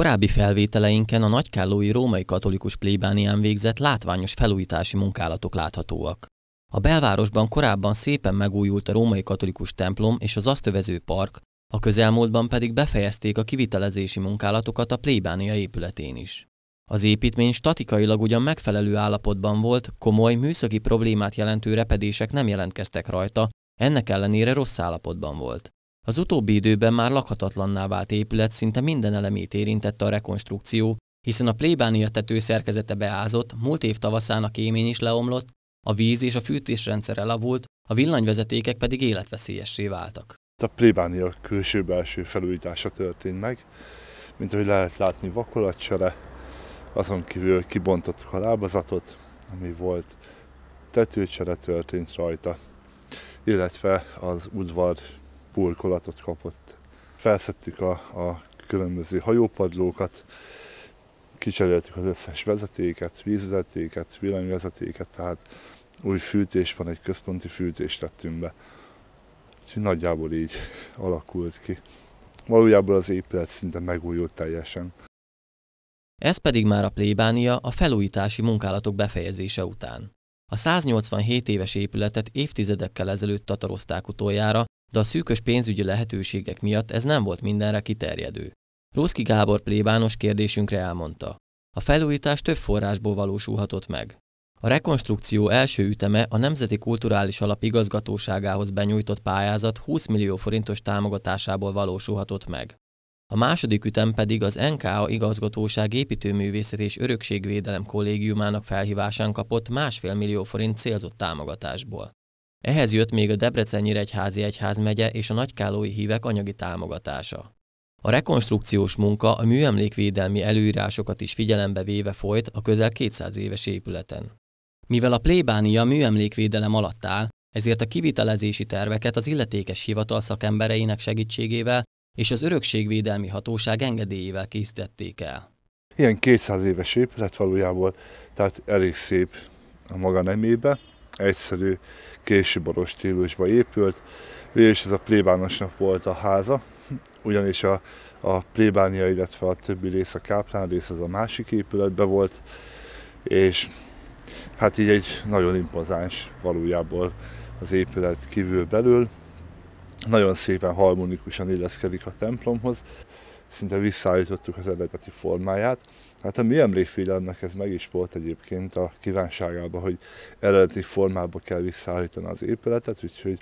Korábbi felvételeinken a nagykállói római katolikus plébánián végzett látványos felújítási munkálatok láthatóak. A belvárosban korábban szépen megújult a római katolikus templom és az azt övező park, a közelmúltban pedig befejezték a kivitelezési munkálatokat a plébánia épületén is. Az építmény statikailag ugyan megfelelő állapotban volt, komoly, műszaki problémát jelentő repedések nem jelentkeztek rajta, ennek ellenére rossz állapotban volt. Az utóbbi időben már lakhatatlanná vált épület szinte minden elemét érintette a rekonstrukció, hiszen a plébánia tető szerkezete beázott, múlt év tavaszán a kémény is leomlott, a víz és a fűtésrendszer elavult, a villanyvezetékek pedig életveszélyessé váltak. A plébánia külső-belső felújítása történt meg, mint ahogy lehet látni vakolatcsere, azon kívül kibontottuk a lábazatot, ami volt, tetőcsere történt rajta, illetve az udvar burkolatot kapott. Felszedtük a, a különböző hajópadlókat, kicseréltük az összes vezetéket, vízvezetéket, villanyvezetéket, tehát új fűtés van, egy központi fűtést tettünk be. Úgyhogy nagyjából így alakult ki. Valójában az épület szinte megújult teljesen. Ez pedig már a plébánia a felújítási munkálatok befejezése után. A 187 éves épületet évtizedekkel ezelőtt tatarozták utoljára, de a szűkös pénzügyi lehetőségek miatt ez nem volt mindenre kiterjedő. Ruszki Gábor plébános kérdésünkre elmondta. A felújítás több forrásból valósulhatott meg. A rekonstrukció első üteme a Nemzeti Kulturális Alap igazgatóságához benyújtott pályázat 20 millió forintos támogatásából valósulhatott meg. A második ütem pedig az NKA igazgatóság építőművészet és örökségvédelem kollégiumának felhívásán kapott másfél millió forint célzott támogatásból. Ehhez jött még a Debreceni Egyházi Egyházmegye és a nagykálói hívek anyagi támogatása. A rekonstrukciós munka a műemlékvédelmi előírásokat is figyelembe véve folyt a közel 200 éves épületen. Mivel a plébánia műemlékvédelem alatt áll, ezért a kivitelezési terveket az illetékes hivatal szakembereinek segítségével és az örökségvédelmi hatóság engedélyével készítették el. Ilyen 200 éves épület valójában, tehát elég szép a maga nemébe egyszerű későboros stílusba épült, és ez a plébánosnak volt a háza, ugyanis a, a plébánia, illetve a többi rész, a káplán rész az a másik épületben volt, és hát így egy nagyon impozáns valójából az épület kívül belül. Nagyon szépen harmonikusan illeszkedik a templomhoz szinte visszaállítottuk az eredeti formáját. Hát a mi emlékfilmnek ez meg is volt egyébként a kívánságába, hogy eredeti formába kell visszaállítani az épületet, úgyhogy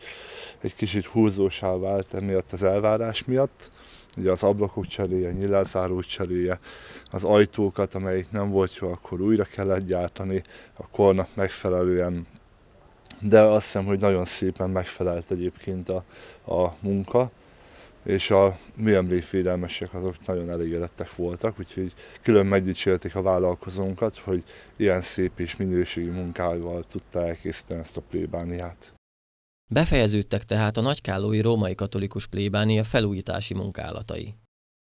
egy kicsit húzósá vált emiatt az elvárás miatt. Ugye az ablakok cseréje, nyilázáró cseréje, az ajtókat, amelyik nem volt jó, akkor újra kellett gyártani, a kornak megfelelően de azt hiszem, hogy nagyon szépen megfelelt egyébként a, a munka és a műemlékvédelmesek azok nagyon elégedettek voltak, úgyhogy külön megdicsérték a vállalkozónkat, hogy ilyen szép és minőségi munkával tudta elkészíteni ezt a plébániát. Befejeződtek tehát a nagykállói római katolikus plébánia felújítási munkálatai.